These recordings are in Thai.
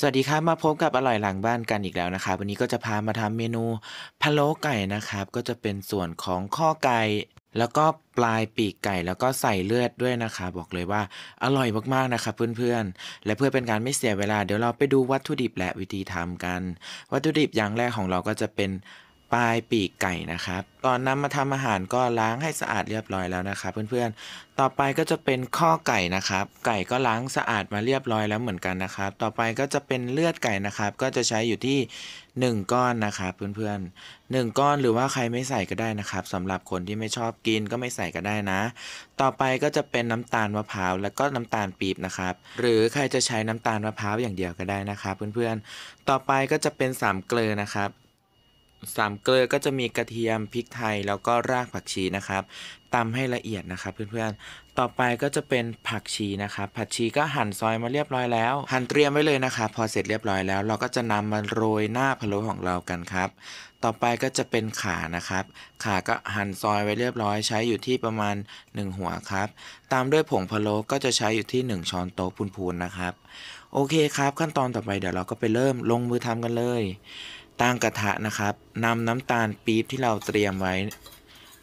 สวัสดีครับมาพบกับอร่อยหลังบ้านกันอีกแล้วนะครับวันนี้ก็จะพามาทำเมนูพะโล้ไก่นะครับก็จะเป็นส่วนของข้อไก่ แล้วก็ปลายปีกไก่ แล้วก็ใส่เลือดด้วยนะคะ บอกเลยว่าอร่อยมากๆ นะครับเพื่อนๆและเพื่อเป็นการไม่เสียเวลาเดี๋ยวเราไปดูวัตถุดิบและวิธีทำกัน วัตถุดิบอย่างแรกของเราก็จะเป็นปลายปีกไก่นะครับก่อนนามาทำอาหารก็ล้างให้สะอาดเรียบร้อยแล้วนะครับเพื่อนๆต่อไปก็จะเป็นข้อไก่นะครับ ไก่ก็ล้างสะอาดมาเรียบร้อยแล้วเหมือนกันนะครับ ต่อไปก็จะเป็นเลือดไก่นะครับ ก็จะใช้อยู่ที่ 1 ก้อนนะครับเพื่อนๆ 1 ก้อนหรือว่าใครไม่ใส่ก็ได้นะครับสำหรับคนที่ไม่ชอบกินก็ไม่ใส่ก็ได้นะ ต่อไปก็จะเป็นน้ำตาลมะพร้าวแล้วก็น้ำตาลปี๊บนะครับ หรือใครจะใช้น้ำตาลมะพร้าวอย่างเดียวก็ได้นะครับเพื่อนๆ ต่อไปก็จะเป็น3เกลือนะครับสามเกลือก็จะมีกระเทียมพริกไทยแล้วก็รากผักชีนะครับตำให้ละเอียดนะครับ เพื่อนๆ ต่อไปก็จะเป็นผักชีนะครับ ผักชีก็หั่นซอยมาเรียบร้อยแล้วหั่นเตรียมไว้เลยนะคะพอเสร็จเรียบร้อยแล้วเราก็จะนำมาโรยหน้าพะโล้ของเรากันครับ ต่อไปก็จะเป็นขานะครับ ขาก็หั่นซอยไว้เรียบร้อย ใช้อยู่ที่ประมาณ 1 หัวครับ ตามด้วยผงพะโล้ก็จะใช้อยู่ที่ 1 ช้อนโต๊ะพูนๆนะครับ โอเคครับขั้นตอนต่อไปเดี๋ยวเราก็ไปเริ่มลงมือทำกันเลยตั้งกระทะนะครับนำน้ำตาลปี๊บที่เราเตรียมไว้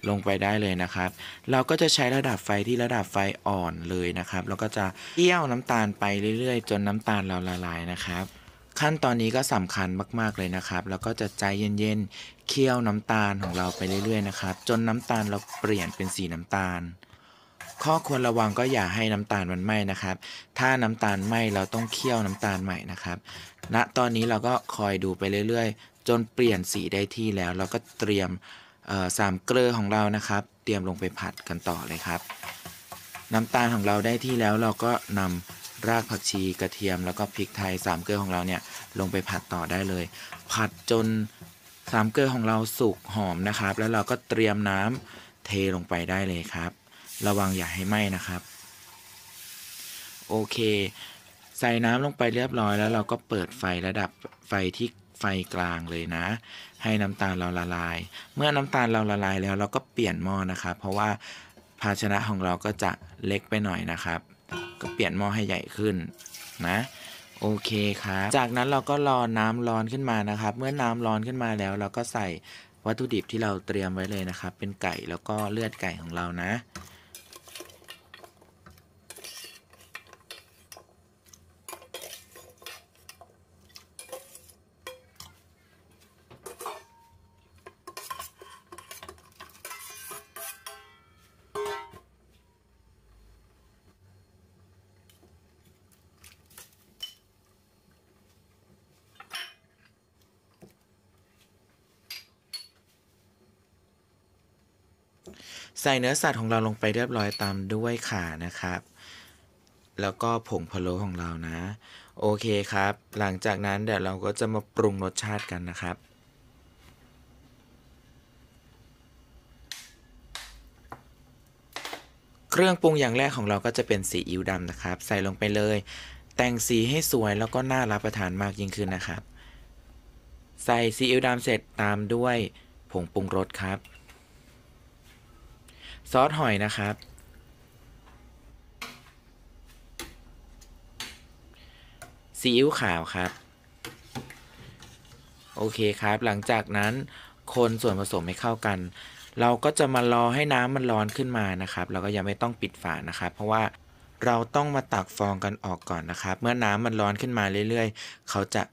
ลงไปได้เลยนะครับ เราก็จะใช้ระดับไฟที่ระดับไฟอ่อนเลยนะครับแล้วก็จะเคี่ยวน้ำตาลไปเรื่อยๆ จนน้ำตาลเราละลายนะครับ ขั้นตอนนี้ก็สำคัญมากๆเลยนะครับแล้วก็จะใจเย็นๆ เคี่ยวน้ำตาลของเราไปเรื่อยๆนะครับ จนน้ำตาลเราเปลี่ยนเป็นสีน้ำตาลข้อควรระวังก็อย่าให้น้ำตาลมันไหม้นะครับ ถ้าน้ำตาลไหม้เราต้องเคี่ยวน้ำตาลใหม่นะครับณนะตอนนี้เราก็คอยดูไปเรื่อยๆ จนเปลี่ยนสีได้ที่แล้ว เราก็เตรียมสามเกลือของเรานะครับ เตรียมลงไปผัดกันต่อเลยครับ น้ำตาลของเราได้ที่แล้วเราก็นำรากผักชีกระเทียมแล้วก็พริกไทยสามเกลือของเราเนี่ย ลงไปผัดต่อได้เลย ผัดจนสามเกลือของเราสุกหอมนะครับ แล้วเราก็เตรียมน้ำเทลงไปได้เลยครับระวังอย่าให้ไหม้นะครับ โอเค ใส่น้ำลงไปเรียบร้อยแล้วเราก็เปิดไฟระดับไฟที่ไฟกลางเลยนะ ให้น้ำตาลเราละลาย เมื่อน้ำตาลเราละลายแล้ว เราก็เปลี่ยนหม้อนะครับ เพราะว่าภาชนะของเราก็จะเล็กไปหน่อยนะครับ ก็เปลี่ยนหม้อให้ใหญ่ขึ้นนะโอเคครับ จากนั้นเราก็รอน้ำร้อนขึ้นมานะครับ เมื่อน้ำร้อนขึ้นมาแล้วเราก็ใส่วัตถุดิบที่เราเตรียมไว้เลยนะครับ เป็นไก่แล้วก็เลือดไก่ของเรานะใส่เนื้อสัตว์ของเราลงไปเรียบร้อยตามด้วยข่านะครับ แล้วก็ผงพะโล้ของเรานะโอเคครับ หลังจากนั้นเดี๋ยวเราก็จะมาปรุงรสชาติกันนะครับ เครื่องปรุงอย่างแรกของเราก็จะเป็นสีอิ๊วดำนะครับใส่ลงไปเลย แต่งสีให้สวยแล้วก็น่ารับประทานมากยิ่งขึ้นนะครับ ใส่ซีอิ๊วดำเสร็จตามด้วยผงปรุงรสครับซอสหอยนะครับซีอิ๊วขาวครับโอเคครับ หลังจากนั้นคนส่วนผสมให้เข้ากัน เราก็จะมารอให้น้ำมันร้อนขึ้นมานะครับ เราก็ยังไม่ต้องปิดฝานะครับ เพราะว่าเราต้องมาตักฟองกันออกก่อนนะครับ เมื่อน้ำมันร้อนขึ้นมาเรื่อย ๆ เขาจะ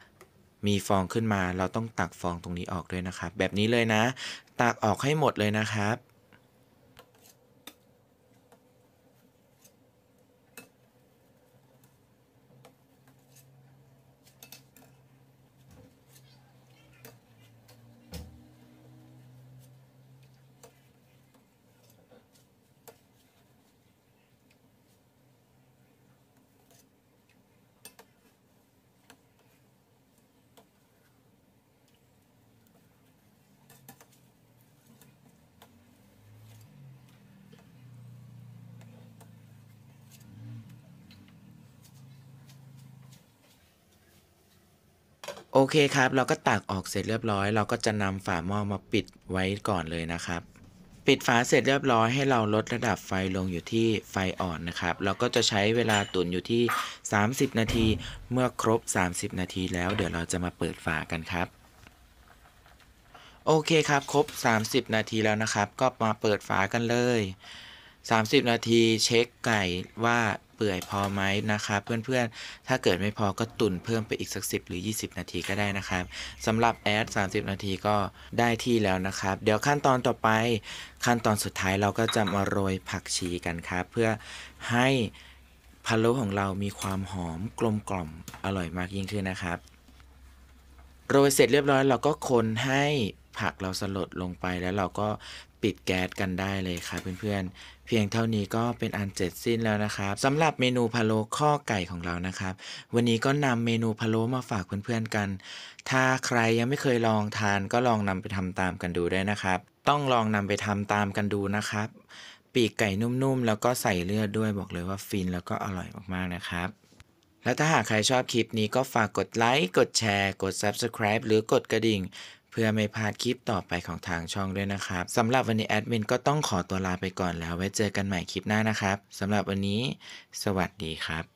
มีฟองขึ้นมา เราต้องตักฟองตรงนี้ออกด้วยนะครับ แบบนี้เลยนะ ตักออกให้หมดเลยนะครับโอเคครับ เราก็ตักออกเสร็จเรียบร้อย เราก็จะนำฝาหม้อมาปิดไว้ก่อนเลยนะครับ ปิดฝาเสร็จเรียบร้อย ให้เราลดระดับไฟลงอยู่ที่ไฟอ่อนนะครับ เราก็จะใช้เวลาตุ๋นอยู่ที่ 30 นาที เมื่อครบ 30 นาทีแล้ว เดี๋ยวเราจะมาเปิดฝากันครับ โอเคครับ ครบ 30 นาทีแล้วนะครับ ก็มาเปิดฝากันเลย30นาที เช็คไก่ว่าเปื่อยพอไหมนะครับเพื่อนๆ ถ้าเกิดไม่พอก็ตุนเพิ่มไปอีกสัก 10 หรือ 20 นาทีก็ได้นะครับสำหรับแอด30 นาทีก็ได้ที่แล้วนะครับ เดี๋ยวขั้นตอนต่อไปขั้นตอนสุดท้ายเราก็จะมาโรยผักชีกันครับเพื่อให้พะโล้ของเรามีความหอมกลมกล่อมอร่อยมากยิ่งขึ้นนะครับโรยเสร็จเรียบร้อยเราก็คนให้ผักเราสลดลงไปแล้วเราก็ปิดแก๊สกันได้เลยครับเพื่อนเพียงเท่านี้ก็เป็นอันเสร็จสิ้นแล้วนะครับสำหรับเมนูพะโล้ข้อไก่ของเรานะครับ วันนี้ก็นำเมนูพะโล้มาฝากเพื่อนๆกัน ถ้าใครยังไม่เคยลองทานก็ลองนำไปทำตามกันดูได้นะครับ ต้องลองนำไปทำตามกันดูนะครับ ปีกไก่นุ่มๆแล้วก็ใส่เลือดด้วยบอกเลยว่าฟินแล้วก็อร่อยมากๆนะครับและถ้าหากใครชอบคลิปนี้ก็ฝากกดไลค์ กดแชร์ กด Subscribe หรือกดกระดิ่ง เพื่อไม่พลาดคลิปต่อไปของทางช่องด้วยนะครับสำหรับวันนี้แอดมินก็ต้องขอตัวลาไปก่อนแล้ว ไว้เจอกันใหม่คลิปหน้านะครับสำหรับวันนี้ สวัสดีครับ